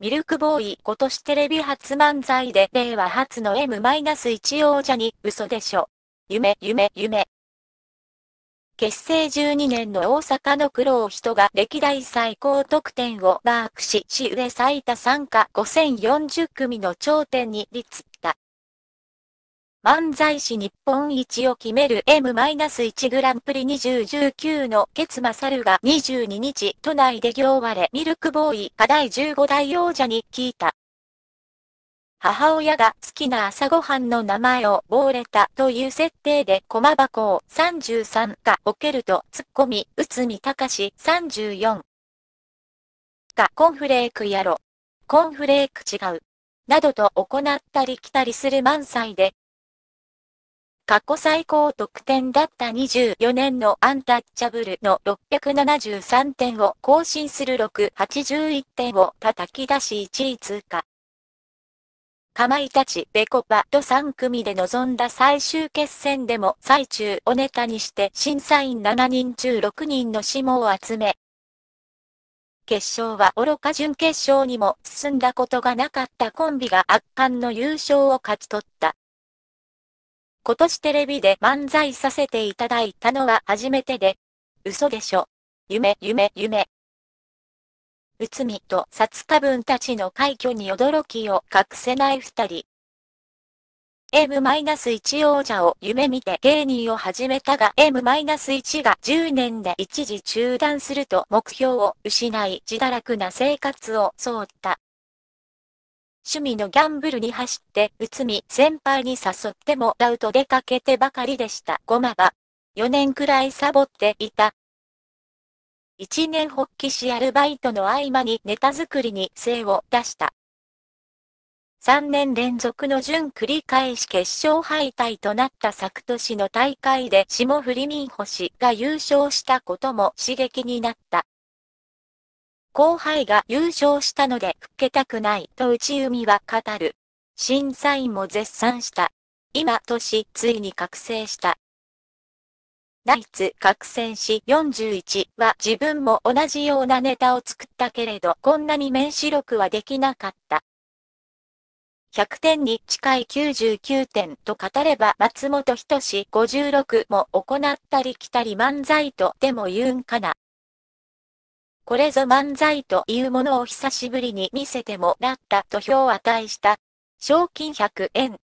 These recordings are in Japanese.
ミルクボーイ今年テレビ初漫才で令和初の M-1 王者に嘘でしょ。夢夢夢。結成12年の大阪の苦労人が歴代最高得点をマークし、市上最多参加5040組の頂点に立漫才師日本一を決める M-1 グランプリ2019のケツマサルが22日都内で行われミルクボーイ課題15代王者に聞いた。母親が好きな朝ごはんの名前をボーレタという設定で駒箱を33がボケると突っ込み、内海隆34がコンフレークやろ。コンフレーク違う。などと行ったり来たりする満載で過去最高得点だった24年のアンタッチャブルの673点を更新する681点を叩き出し1位通過。かまいたち、ベコパと3組で臨んだ最終決戦でも最中をネタにして審査員7人中6人の指紋を集め、決勝は愚か準決勝にも進んだことがなかったコンビが圧巻の優勝を勝ち取った。今年テレビで漫才させていただいたのは初めてで、嘘でしょ。夢、夢、夢。内海と薩家文たちの快挙に驚きを隠せない二人。M-1 王者を夢見て芸人を始めたが M-1 が10年で一時中断すると目標を失い自堕落な生活を襲った。趣味のギャンブルに走って、内海先輩に誘ってもらうと出かけてばかりでした。ごまば。4年くらいサボっていた。1年発起しアルバイトの合間にネタ作りに精を出した。3年連続の準繰り返し決勝敗退となった昨年の大会で霜降り民星が優勝したことも刺激になった。後輩が優勝したので、っけたくないと内海は語る。審査員も絶賛した。今年、ついに覚醒した。ナイツ覚醒し41は自分も同じようなネタを作ったけれど、こんなに面白くはできなかった。100点に近い99点と語れば松本人志56も行ったり来たり漫才とでも言うんかな。これぞ漫才というものを久しぶりに見せてもらったと評を値した。賞金100円。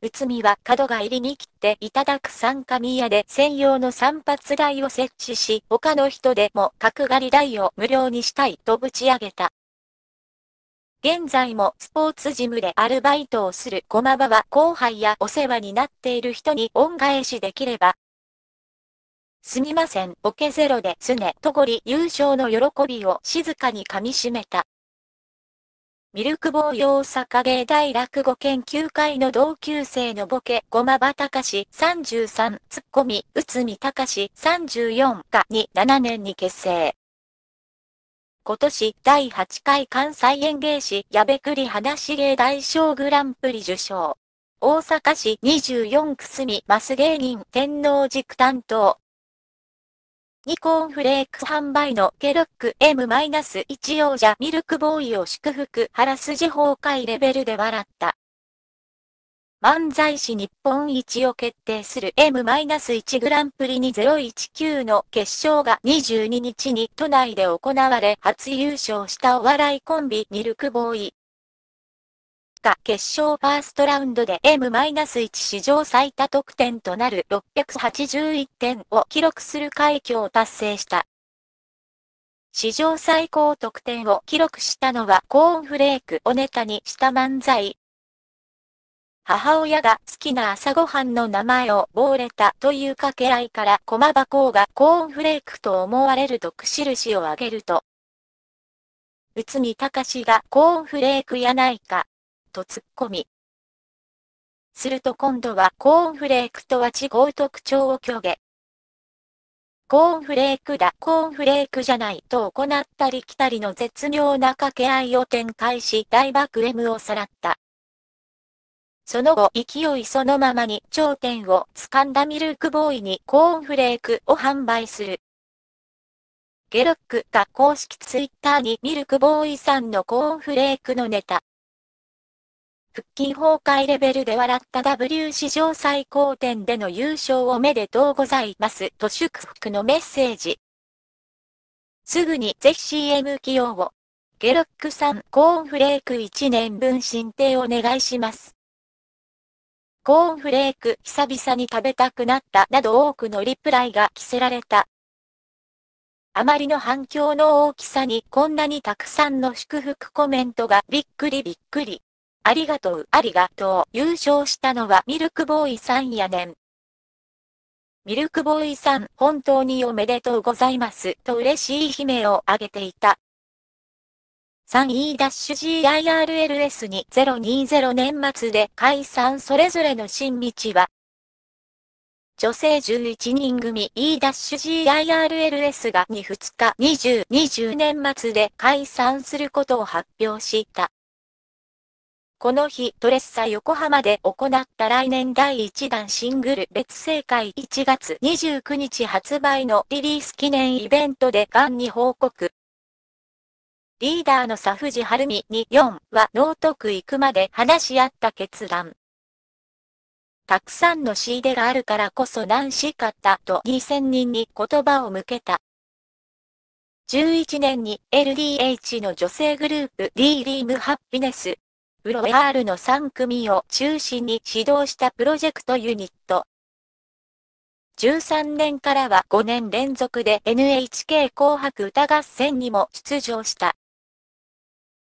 内海は角が入りに切っていただく参加宮で専用の散髪台を設置し、他の人でも角刈り台を無料にしたいとぶち上げた。現在もスポーツジムでアルバイトをする駒場は後輩やお世話になっている人に恩返しできればすみません、ボケゼロで常とごり優勝の喜びを静かに噛みしめた。ミルクボーイ大阪芸大落語研究会の同級生のボケ、ごまばたかし33、ツッコミ、うつみたかし34が27年に結成。今年第8回関西演芸師矢部栗花芸大賞グランプリ受賞。大阪市24す住マス芸人天皇塾担当。ニコーンフレークス販売のケロック M-1 王者ミルクボーイを祝福腹筋崩壊レベルで笑った。漫才師日本一を決定する M-1 グランプリ2019の決勝が22日に都内で行われ初優勝したお笑いコンビミルクボーイ。果、決勝ファーストラウンドで M-1 史上最多得点となる681点を記録する快挙を達成した。史上最高得点を記録したのはコーンフレークをネタにした漫才。母親が好きな朝ごはんの名前をボーレタという掛け合いから駒場がコーンフレークと思われる毒印を挙げると、内海隆がコーンフレークやないかと突っ込み。すると今度はコーンフレークとは違う特徴を虚げ。コーンフレークだ、コーンフレークじゃないと行ったり来たりの絶妙な掛け合いを展開し大爆 M をさらった。その後勢いそのままに頂点を掴んだミルクボーイにコーンフレークを販売する。ゲロックが公式ツイッターにミルクボーイさんのコーンフレークのネタ腹筋崩壊レベルで笑った W 史上最高点での優勝おめでとうございますと祝福のメッセージ。すぐにぜひ CM 起用を。ゲロックさんコーンフレーク1年分申請お願いします。コーンフレーク久々に食べたくなったなど多くのリプライが着せられた。あまりの反響の大きさにこんなにたくさんの祝福コメントがびっくりびっくり。ありがとう、ありがとう。優勝したのはミルクボーイさんやねん。ミルクボーイさん、本当におめでとうございます。と嬉しい悲鳴をあげていた。3E-GIRLS に020年末で解散それぞれの新道は、女性11人組 E-GIRLS が2 2日20、20年末で解散することを発表した。この日、トレッサ横浜で行った来年第1弾シングル別正解1月29日発売のリリース記念イベントでガンに報告。リーダーのサフジハルミに4は納ク行くまで話し合った決断。たくさんの仕入れがあるからこそ何しかったと2000人に言葉を向けた。11年に LDH の女性グループ D リームハッピネスプロエアールの3組を中心に指導したプロジェクトユニット。13年からは5年連続で NHK 紅白歌合戦にも出場した。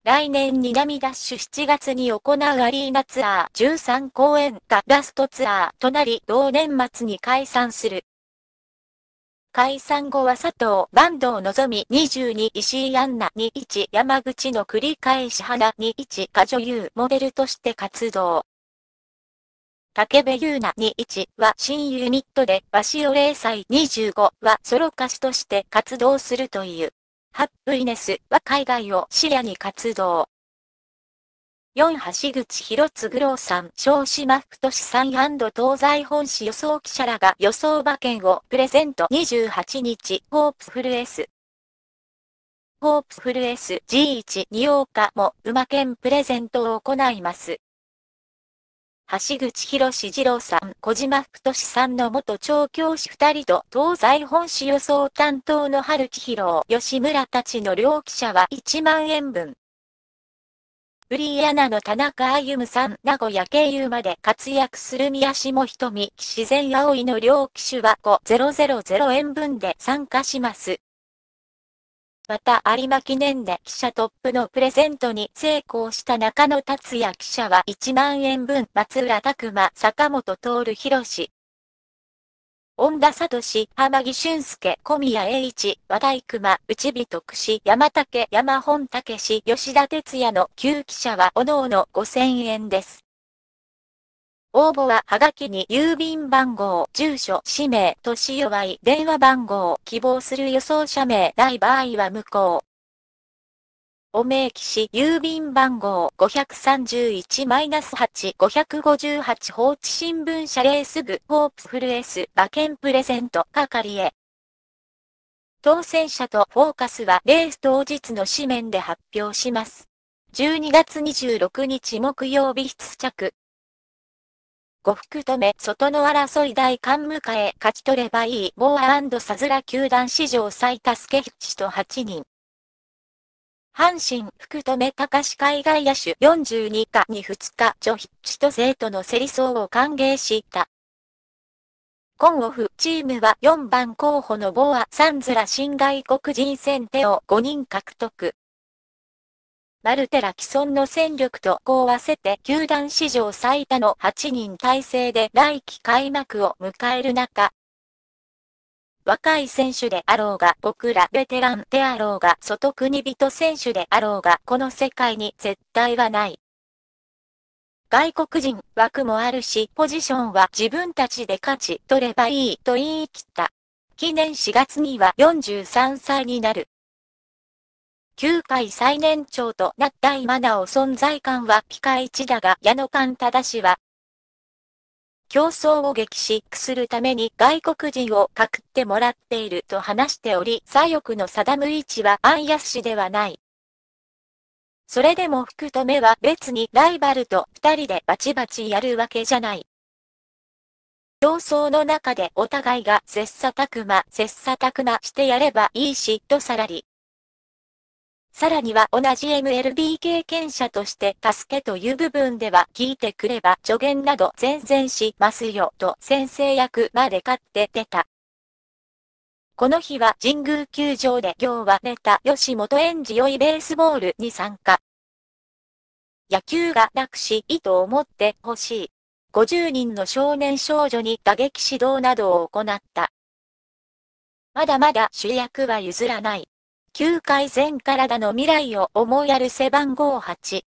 来年に涙ダッシュ7月に行うアリーナツアー13公演がラストツアーとなり同年末に解散する。解散後は佐藤、バンドを望み22石井アンナ21山口の繰り返し花21か女優モデルとして活動。竹部優奈21は新ユニットで和潮零歳25はソロ歌手として活動するという。ハップイネスは海外を視野に活動。4橋口博次郎さん、小島福俊さん東西本市予想記者らが予想馬券をプレゼント28日、ホープフル S。ホープフル S G1 2王家も馬券プレゼントを行います。橋口博士二郎さん、小島福俊さんの元調教師二人と東西本市予想担当の春木博、吉村たちの両記者は1万円分。フリーアナの田中歩夢さん、名古屋経由まで活躍する宮下瞳、自然葵の両機種は5000円分で参加します。また有馬記念で記者トップのプレゼントに成功した中野達也記者は1万円分、松浦拓馬、坂本徹博士。恩田聡、浜木俊介、小宮栄一、和田育馬、内人徳志、山竹、山本武史、吉田哲也の旧記者は、おのおの5000円です。応募は、はがきに、郵便番号、住所、氏名、年弱い、電話番号、希望する予想者名、ない場合は無効。お明記し、郵便番号531-8558放置新聞社レースグホープフルエス馬券プレゼント係へ。当選者とフォーカスはレース当日の紙面で発表します。12月26日木曜日出着。呉福留、外の争い大冠迎え、勝ち取ればいい、ーアサズラ球団史上最多助七と8人。阪神福留隆海外野手42課に2日、ジョヒッチと生徒の競り走を歓迎した。コンオフ、チームは4番候補のボア・サンズラ新外国人選手を5人獲得。マルテラ・既存の戦力と合わせて球団史上最多の8人体制で来季開幕を迎える中、若い選手であろうが、僕らベテランであろうが、外国人選手であろうが、この世界に絶対はない。外国人枠もあるし、ポジションは自分たちで勝ち取ればいいと言い切った。記念4月には43歳になる。9回最年長となった今なお存在感はピカイチだが矢野勘だ氏は競争を激しくするために外国人をかくってもらっていると話しており、左翼の定む位置は安安氏ではない。それでも福留は別にライバルと二人でバチバチやるわけじゃない。競争の中でお互いが切磋琢磨、切磋琢磨してやればいいし、とさらり。さらには同じ MLB 経験者として助けという部分では聞いてくれば助言など全然しますよと先生役まで買って出た。この日は神宮球場で行は寝た吉本園児良いベースボールに参加。野球が楽しいと思ってほしい。50人の少年少女に打撃指導などを行った。まだまだ主役は譲らない。9回全体の未来を思いやる背番号8。